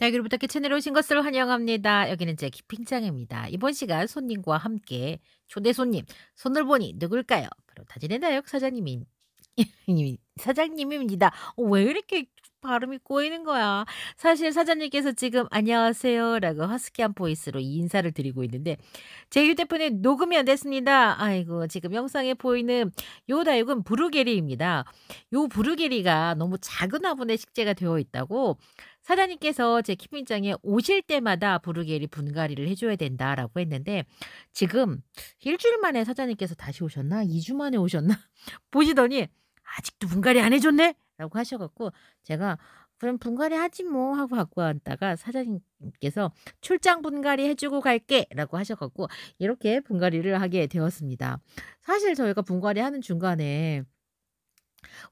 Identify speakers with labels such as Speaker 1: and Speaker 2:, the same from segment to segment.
Speaker 1: 달기로부터 채널에 오신 것을 환영합니다. 여기는 제 기핑장입니다. 이번 시간 손님과 함께 초대 손님, 손을 보니 누굴까요? 바로 다진의 다역 사장님인, 사장님입니다. 어, 왜 이렇게 발음이 꼬이는 거야. 사실 사장님께서 지금 안녕하세요라고 허스키한 보이스로 인사를 드리고 있는데 제 휴대폰에 녹음이 안 됐습니다. 아이고 지금 영상에 보이는 요 다육은 브루게리입니다. 요 브루게리가 너무 작은 화분에 식재가 되어 있다고 사장님께서 제 키핑장에 오실 때마다 브루게리 분갈이를 해줘야 된다라고 했는데 지금 일주일 만에 사장님께서 다시 오셨나? 2주 만에 오셨나? 보시더니 아직도 분갈이 안 해줬네? 라고 하셔갖고 제가 그럼 분갈이 하지 뭐 하고 갖고 왔다가 사장님께서 출장 분갈이 해주고 갈게 라고 하셔갖고 이렇게 분갈이를 하게 되었습니다. 사실 저희가 분갈이 하는 중간에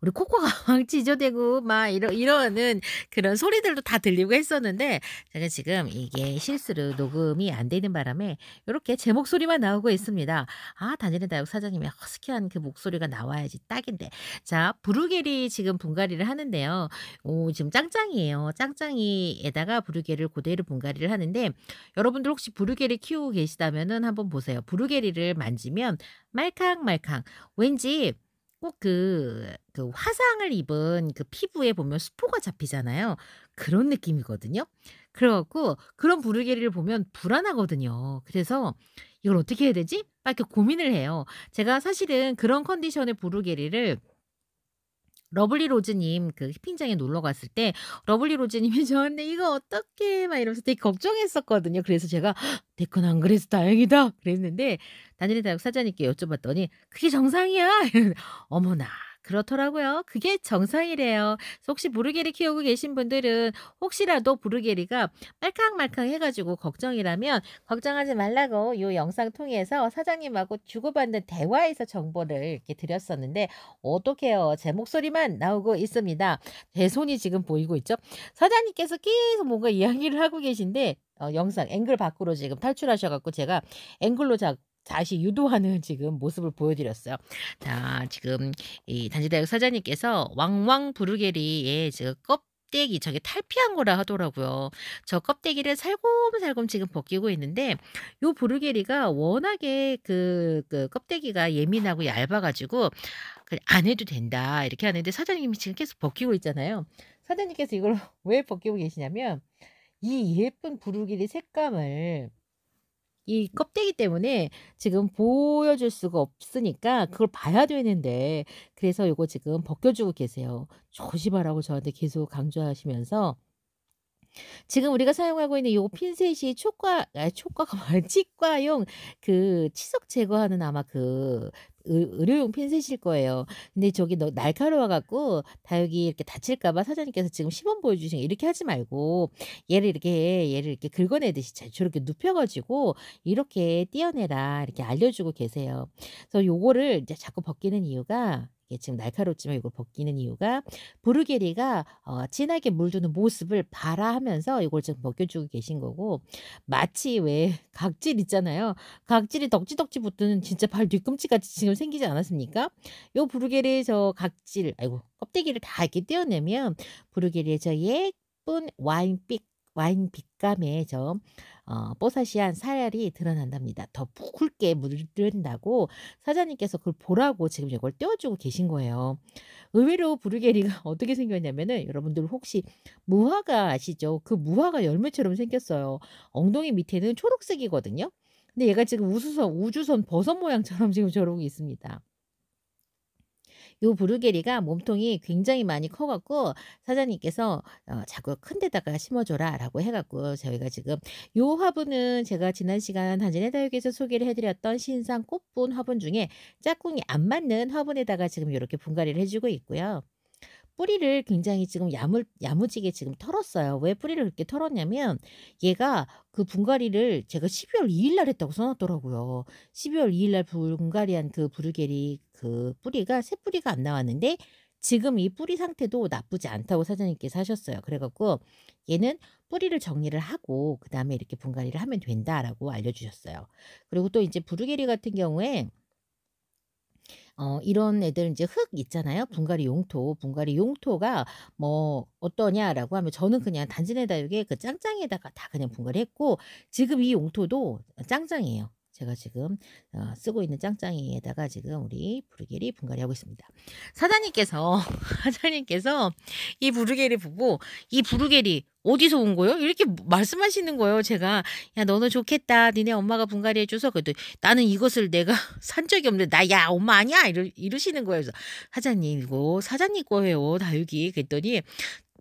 Speaker 1: 우리 코코가 막 지저대고 막 이러, 이러는 그런 소리들도 다 들리고 했었는데 제가 지금 이게 실수로 녹음이 안 되는 바람에 이렇게 제 목소리만 나오고 있습니다. 아 단일의 다육 사장님의 허스키한 그 목소리가 나와야지 딱인데 자 부르게리 지금 분갈이를 하는데요. 오 지금 짱짱이에요. 짱짱이에다가 부르게리를 고대로 분갈이를 하는데 여러분들 혹시 부르게리 키우고 계시다면은 한번 보세요. 부르게리를 만지면 말캉말캉 왠지 꼭 그, 그 화상을 입은 그 피부에 보면 수포가 잡히잖아요. 그런 느낌이거든요. 그래갖고 그런 부르게리를 보면 불안하거든요. 그래서 이걸 어떻게 해야 되지? 막 이렇게 고민을 해요. 제가 사실은 그런 컨디션의 부르게리를 러블리 로즈님 그 히핑장에 놀러 갔을 때 러블리 로즈님이 저한테 이거 어떻게 막 이러면서 되게 걱정했었거든요. 그래서 제가 댓글 안 그래서 다행이다 그랬는데 단일의 다육 사장님께 여쭤봤더니 그게 정상이야. 어머나 그렇더라고요. 그게 정상이래요. 혹시 부르게리 키우고 계신 분들은 혹시라도 부르게리가 말캉말캉 해가지고 걱정이라면 걱정하지 말라고 이 영상 통해서 사장님하고 주고받는 대화에서 정보를 이렇게 드렸었는데 어떡해요. 제 목소리만 나오고 있습니다. 제 손이 지금 보이고 있죠. 사장님께서 계속 뭔가 이야기를 하고 계신데 어, 영상 앵글 밖으로 지금 탈출하셔갖고 제가 앵글로 잡고 다시 유도하는 지금 모습을 보여드렸어요. 자, 지금 이 단지대학 사장님께서 왕왕 부르게리의 지금 껍 껍데기 저게 탈피한 거라 하더라고요. 저 껍데기를 살곰살곰 지금 벗기고 있는데 요 부르게리가 워낙에 그, 그 껍데기가 예민하고 얇아가지고 그 안 해도 된다 이렇게 하는데 사장님이 지금 계속 벗기고 있잖아요. 사장님께서 이걸 왜 벗기고 계시냐면 이 예쁜 부르게리 색감을 이 껍데기 때문에 지금 보여줄 수가 없으니까 그걸 봐야 되는데 그래서 이거 지금 벗겨주고 계세요. 조심하라고 저한테 계속 강조하시면서 지금 우리가 사용하고 있는 요 핀셋이 촉과 아, 촉과가 뭐야 치과용 그 치석 제거하는 아마 그 의료용 핀셋일 거예요. 근데 저기 너 날카로워 갖고 다육이 이렇게 다칠까봐 사장님께서 지금 시범 보여주신 이렇게 하지 말고 얘를 이렇게 얘를 이렇게 긁어내듯이 저렇게 눕혀가지고 이렇게 떼어내라 이렇게 알려주고 계세요. 그래서 요거를 이제 자꾸 벗기는 이유가 이게 지금 날카롭지만 이걸 벗기는 이유가 부르게리가 어, 진하게 물드는 모습을 바라하면서 이걸 지금 벗겨주고 계신 거고 마치 왜 각질 있잖아요. 각질이 덕지덕지 붙는 진짜 발 뒤꿈치까지 지금 생기지 않았습니까? 요 부르게리 저 각질 아이고 껍데기를 다 이렇게 떼어내면 부르게리 저 예쁜 와인빛 와인 빛감에 좀 어, 뽀사시한 살이 드러난답니다. 더 굵게 물든다고 사장님께서 그걸 보라고 지금 이걸 떼어주고 계신 거예요. 의외로 브루게리가 어떻게 생겼냐면은 여러분들 혹시 무화과 아시죠? 그 무화과 열매처럼 생겼어요. 엉덩이 밑에는 초록색이거든요. 근데 얘가 지금 우수선, 우주선 버섯 모양처럼 지금 저러고 있습니다. 요부르게리가 몸통이 굉장히 많이 커갖고 사장님께서 어, 자꾸 큰 데다가 심어줘라라고 해갖고 저희가 지금 요 화분은 제가 지난 시간 한진의 다육에서 소개를 해드렸던 신상 꽃분 화분 중에 짝꿍이 안 맞는 화분에다가 지금 이렇게 분갈이를 해주고 있고요. 뿌리를 굉장히 지금 야물 야무지게 지금 털었어요. 왜 뿌리를 그렇게 털었냐면 얘가 그 분갈이를 제가 12월 2일 날 했다고 써놨더라고요. 12월 2일 날 분갈이한 그 부르게리 그 뿌리가 새 뿌리가 안 나왔는데 지금 이 뿌리 상태도 나쁘지 않다고 사장님께서 하셨어요. 그래갖고 얘는 뿌리를 정리를 하고 그 다음에 이렇게 분갈이를 하면 된다라고 알려주셨어요. 그리고 또 이제 부르게리 같은 경우에 어 이런 애들 이제 흙 있잖아요. 분갈이 용토. 분갈이 용토가 뭐 어떠냐라고 하면 저는 그냥 단지 내다육에 그 짱짱에다가 다 그냥 분갈이 했고 지금 이 용토도 짱짱이에요. 제가 지금 어, 쓰고 있는 짱짱이에다가 지금 우리 부르게리 분갈이 하고 있습니다. 사장님께서 사장님께서 이 부르게리 보고 이 부르게리 어디서 온 거예요? 이렇게 뭐 말씀하시는 거예요. 제가 야 너는 좋겠다. 니네 엄마가 분갈이 해줘서 그래도 나는 이것을 내가 산 적이 없는데 나 야 엄마 아니야 이러, 이러시는 거예요. 그래서 사장님 이거 사장님 거예요 다육이 그랬더니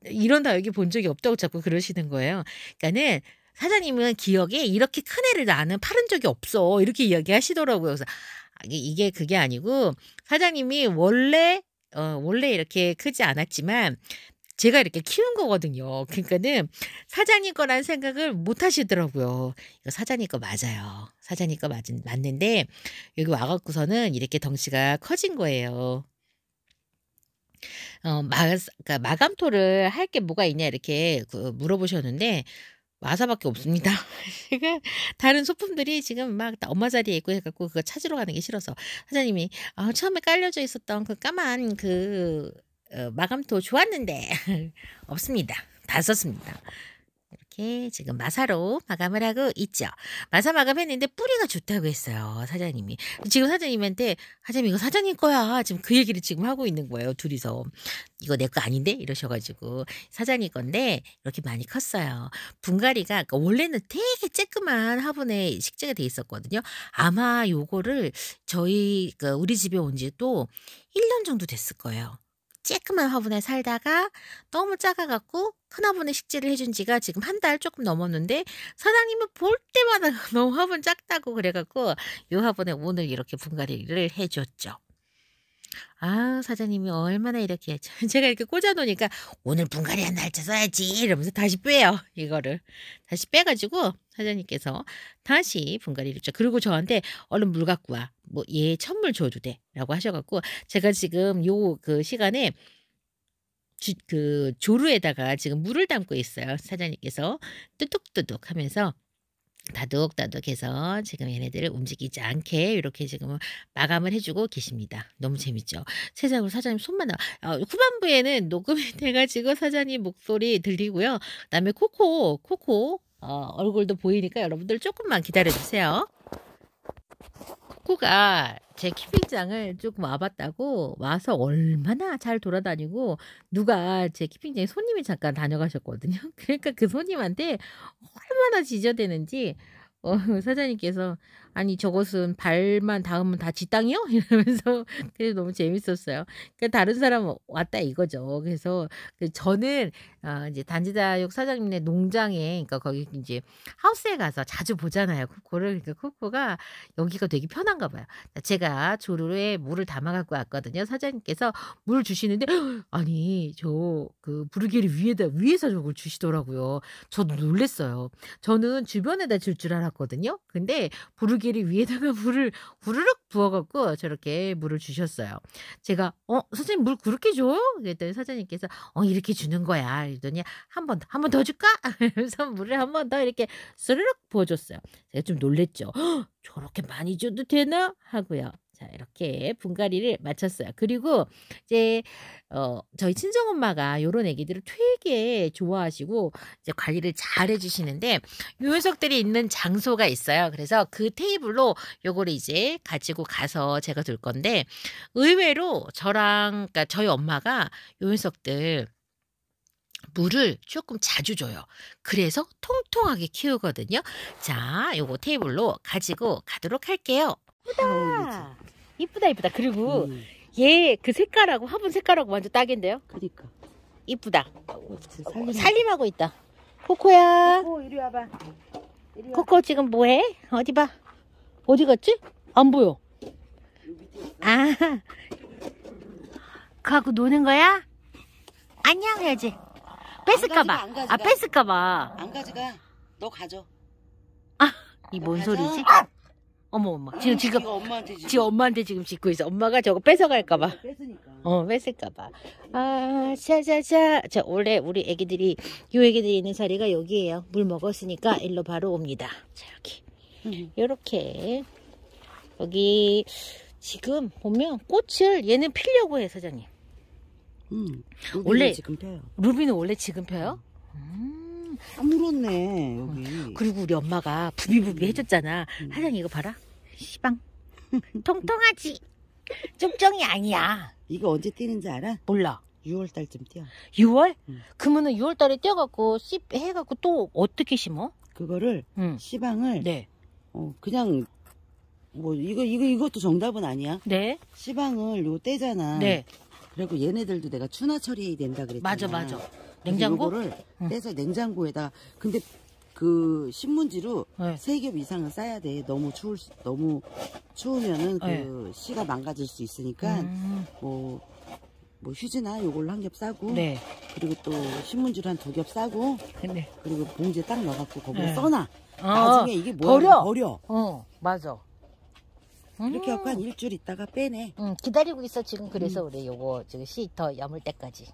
Speaker 1: 이런 다육이 본 적이 없다고 자꾸 그러시는 거예요. 그러니까는 사장님은 기억에 이렇게 큰 애를 나는 팔은 적이 없어. 이렇게 이야기하시더라고요. 그래서 이게 그게 아니고 사장님이 원래 어, 원래 이렇게 크지 않았지만 제가 이렇게 키운 거거든요. 그러니까는 사장님 거란 생각을 못 하시더라고요. 이거 사장님 거 맞아요. 사장님 거 맞, 맞는데 여기 와갖고서는 이렇게 덩치가 커진 거예요. 어, 마, 그러니까 마감토를 할 게 뭐가 있냐 이렇게 그 물어보셨는데 마사밖에 없습니다. 다른 소품들이 지금 막 엄마 자리에 있고 해갖고 그거 찾으러 가는 게 싫어서 사장님이 아, 처음에 깔려져 있었던 그 까만 그 어, 마감도 좋았는데 없습니다. 다 썼습니다. 이렇게 지금 마사로 마감을 하고 있죠. 마사 마감했는데 뿌리가 좋다고 했어요. 사장님이. 지금 사장님한테 사장님 이거 사장님 거야. 지금 그 얘기를 지금 하고 있는 거예요. 둘이서. 이거 내 거 아닌데? 이러셔가지고 사장님 건데 이렇게 많이 컸어요. 분갈이가 그러니까 원래는 되게 쬐끄만 화분에 식재가 돼 있었거든요. 아마 요거를 저희 그 우리 집에 온지도 1년 정도 됐을 거예요. 쬐끄만 화분에 살다가 너무 작아갖고 큰 화분에 식재를 해준 지가 지금 한 달 조금 넘었는데 사장님은 볼 때마다 너무 화분 작다고 그래갖고 요 화분에 오늘 이렇게 분갈이를 해줬죠. 아, 사장님이 얼마나 이렇게 제가 이렇게 꽂아 놓으니까 오늘 분갈이 한 날짜 써야지 이러면서 다시 빼요. 이거를. 다시 빼 가지고 사장님께서 다시 분갈이를 줘. 그리고 저한테 얼른 물 갖고 와. 뭐얘 천물 줘도 돼라고 하셔 갖고 제가 지금 요 그 시간에 주, 그 조루에다가 지금 물을 담고 있어요. 사장님께서 뚜둑뚜둑 하면서 다독다독해서 지금 얘네들을 움직이지 않게 이렇게 지금 마감을 해주고 계십니다. 너무 재밌죠? 세상으로 사장님 손만 나. 어, 후반부에는 녹음이 돼가지고 사장님 목소리 들리고요. 그다음에 코코 코코 어, 얼굴도 보이니까 여러분들 조금만 기다려주세요. 식구가 제 키핑장을 조금 와봤다고 와서 얼마나 잘 돌아다니고 누가 제 키핑장에 손님이 잠깐 다녀가셨거든요. 그러니까 그 손님한테 얼마나 지저대는지 어, 사장님께서 아니 저것은 발만 닿으면 다 지 땅이요? 이러면서 그래서 너무 재밌었어요. 그러니까 다른 사람 왔다 이거죠. 그래서 그 저는 어, 이제 단지다육 사장님네 농장에 그러니까 거기 이제 하우스에 가서 자주 보잖아요. 코코를 그러니까 코코가 여기가 되게 편한가 봐요. 그러니까 제가 조루에 물을 담아 갖고 왔거든요. 사장님께서 물을 주시는데 아니 저 그 부르게를 위에다 위에서 저걸 주시더라고요. 저도 놀랬어요. 저는 주변에다 줄 줄 알았거든요. 근데 부르게 달걀이 위에다가 물을 우르륵 부어갖고 저렇게 물을 주셨어요. 제가 어 선생님 물 그렇게 줘요? 그랬더니 사장님께서 어 이렇게 주는 거야. 이러더니 한번한번 더 줄까? 그래서 물을 한 번 더 이렇게 스르륵 부어줬어요. 제가 좀 놀랬죠. 저렇게 많이 줘도 되나 하고요. 자, 이렇게 분갈이를 마쳤어요. 그리고 이제 어 저희 친정 엄마가 요런 애기들을 되게 좋아하시고 이제 관리를 잘해 주시는데 요 녀석들이 있는 장소가 있어요. 그래서 그 테이블로 요거를 이제 가지고 가서 제가 둘 건데 의외로 저랑 그러니까 저희 엄마가 요 녀석들 물을 조금 자주 줘요. 그래서 통통하게 키우거든요. 자, 요거 테이블로 가지고 가도록 할게요. 이쁘다. 어, 이쁘다 이쁘다. 그리고 음. 얘그 색깔하고 화분 색깔하고 완전 딱인데요. 그니까. 이쁘다. 어, 살림. 살림하고 있다. 코코야.
Speaker 2: 코코 이리 와봐. 이리
Speaker 1: 코코 지금 뭐해? 어디 봐. 어디 갔지? 안 보여. 아. 가고 노는 거야? 안녕 해야지. 뺏을까봐. 아, 뺏을까봐. 안
Speaker 2: 가져가. 너 가져.
Speaker 1: 아, 이 뭔 소리지? 아! 어머 엄마 지금 지금 지 엄마한테 지금. 지금 엄마한테 지금 짓고 있어. 엄마가 저거 뺏어갈까봐. 어 뺏을까봐. 아 샤샤샤. 자 원래 우리 애기들이 요 애기들이 있는 자리가 여기에요물 먹었으니까 일로 바로 옵니다. 자 여기 음. 요렇게 여기 지금 보면 꽃을 얘는 피려고 해 사장님. 음. 원래 지금 펴요. 루비는 원래 지금 펴요? 음. 음. 아, 물었네 여기. 어, 그리고 우리 엄마가 부비부비 음. 해줬잖아. 음. 하장 이거 봐라. 시방. 통통하지. 쪽정이 아니야. 이거 언제
Speaker 2: 뛰는지 알아? 몰라. 6월 달쯤 뛰어. 6월? 응. 음. 그러면은 6월 달에 뛰어갖고 씹 해갖고 또 어떻게 심어? 그거를 응. 시방을 네. 어, 그냥 뭐 이거 이거 이것도 정답은 아니야. 네. 시방을 요 떼잖아. 네. 그리고 얘네들도 내가 추나 처리해야 된다 그랬잖아. 맞아 맞아. 냉장고? 이거를 응. 빼서 냉장고에다. 근데 그 신문지로 네. 세겹 이상은 싸야 돼. 너무 추울 수, 너무 추우면은 그 씨가 네. 망가질 수 있으니까 음. 뭐. 뭐 휴지나 요걸로 한 겹 싸고 네. 그리고 또 신문지로 한 두 겹 싸고 네. 그리고 봉지에 딱 넣어갖고 거기에 네. 써놔 아, 나중에 이게 뭐야 버려 버려 어 맞아 이렇게 음. 하한 일주일 있다가 빼내 응, 기다리고 있어 지금 그래서 음. 그래 요거
Speaker 1: 지금 시터 염을 때까지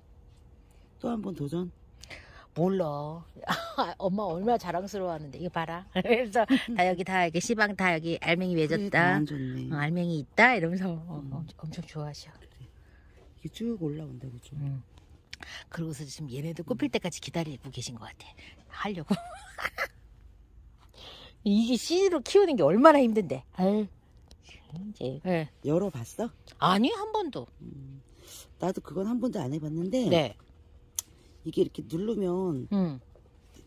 Speaker 1: 또한번 도전? 몰라. 엄마 얼마나 자랑스러워하는데 이거 봐라. 그래서 다 여기 다 여기 게 시방 다 여기 알맹이 외졌다 그러니까 어, 알맹이 있다 이러면서 음. 어, 엄청 좋아하셔. 그래. 이게 쭉 올라온다 그죠? 음. 그러고서 지금 얘네들 꽃필 음. 때까지 기다리고 계신 것 같아. 하려고. 이게 씨로 키우는 게 얼마나 힘든데. 이제
Speaker 2: 네. 열어봤어? 아니 한 번도. 음, 나도 그건 한 번도 안 해봤는데. 네. 이게 이렇게 누르면 음.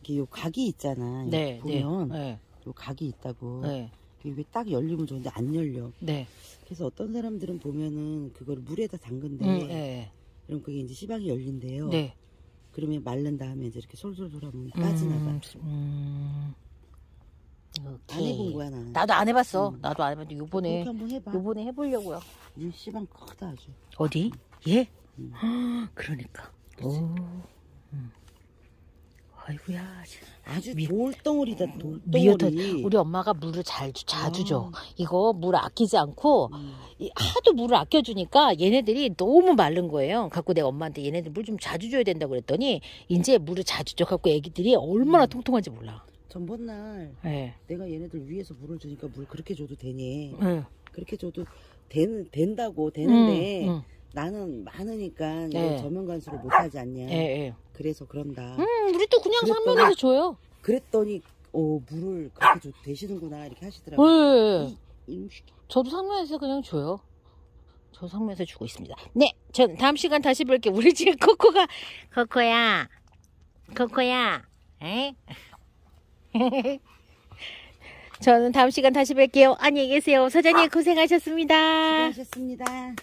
Speaker 2: 이게 각이 있잖아. 네, 네, 보면 네. 요 각이 있다고. 네. 이게 딱 열리면 좋은데 안 열려. 네. 그래서 어떤 사람들은 보면은 그걸 물에다 담근데 음, 네. 그럼 그게 이제 시방이 열린대요. 네. 그러면 말른 다음에 이제 이렇게 솔솔솔 하면 음, 빠지나 봐. 음, 음. 안 해본 거야 나는. 나도 안 해봤어. 음. 나도 안 해봤는데 요번에 한번 해봐. 요번에 해보려고요. 이 시방 크다 아주.
Speaker 1: 어디? 예?
Speaker 2: 음. 음. 그러니까. 그치? 오. 아이고야 아주 미, 돌덩어리다 음, 돌덩어리 우리
Speaker 1: 엄마가 물을 잘 자주 줘 아. 이거 물 아끼지 않고 음. 이, 하도 물을 아껴주니까 얘네들이 너무 마른 거예요 갖고 내가 엄마한테 얘네들 물 좀 자주 줘야 된다고 그랬더니 이제 물을 자주 줘 갖고 애기들이 얼마나 음. 통통한지 몰라
Speaker 2: 전번날 네. 예. 내가 얘네들 위에서 물을 주니까 물 그렇게 줘도 되니 네. 그렇게 줘도 된, 된다고 되는데 음, 나는 많으니까 네. 저면 간수를 못하지 않냐. 네. 그래서 그런다. 음, 우리 또 그냥 상면에서 줘요. 그랬더니 어, 물을 그렇게 대시는구나 이렇게 하시더라고요. 네. 저도 상면에서 그냥 줘요. 저 상면에서 주고 있습니다.
Speaker 1: 네, 전 다음 시간 다시 볼게요 우리 집금 코코가 코코야, 코코야, 에? 저는 다음 시간 다시 뵐게요. 안녕히 계세요. 사장님 고생하셨습니다.
Speaker 2: 고생하셨습니다.